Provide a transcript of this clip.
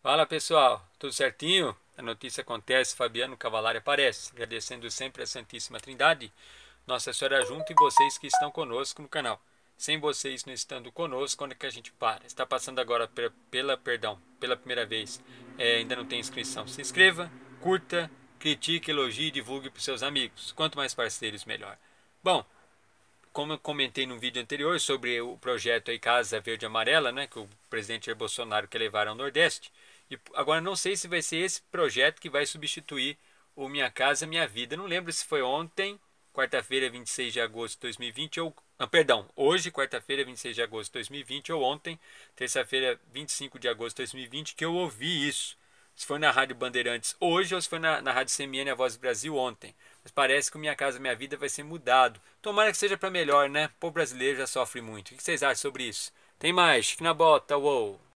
Fala pessoal, tudo certinho? A notícia acontece, Fabiano Cavalari aparece. Agradecendo sempre a Santíssima Trindade, Nossa Senhora junto e vocês que estão conosco no canal. Sem vocês não estando conosco, quando é que a gente para? Está passando agora pela, perdão, pela primeira vez, é, ainda não tem inscrição. Se inscreva, curta, critique, elogie e divulgue para os seus amigos. Quanto mais parceiros, melhor. Bom, como eu comentei no vídeo anterior sobre o projeto aí Casa Verde Amarela, né, que o presidente Jair Bolsonaro quer levar ao Nordeste, e agora não sei se vai ser esse projeto que vai substituir o Minha Casa Minha Vida. Não lembro se foi ontem, quarta-feira, 26 de agosto de 2020, ou. Ah, perdão, hoje, quarta-feira, 26 de agosto de 2020, ou ontem, terça-feira, 25 de agosto de 2020, que eu ouvi isso. Se foi na Rádio Bandeirantes hoje ou se foi na, na Rádio CMN A Voz do Brasil ontem parece que Minha Casa Minha Vida vai ser mudado. Tomara que seja para melhor, né? O povo brasileiro já sofre muito. O que vocês acham sobre isso? Tem mais, que na bota, uou!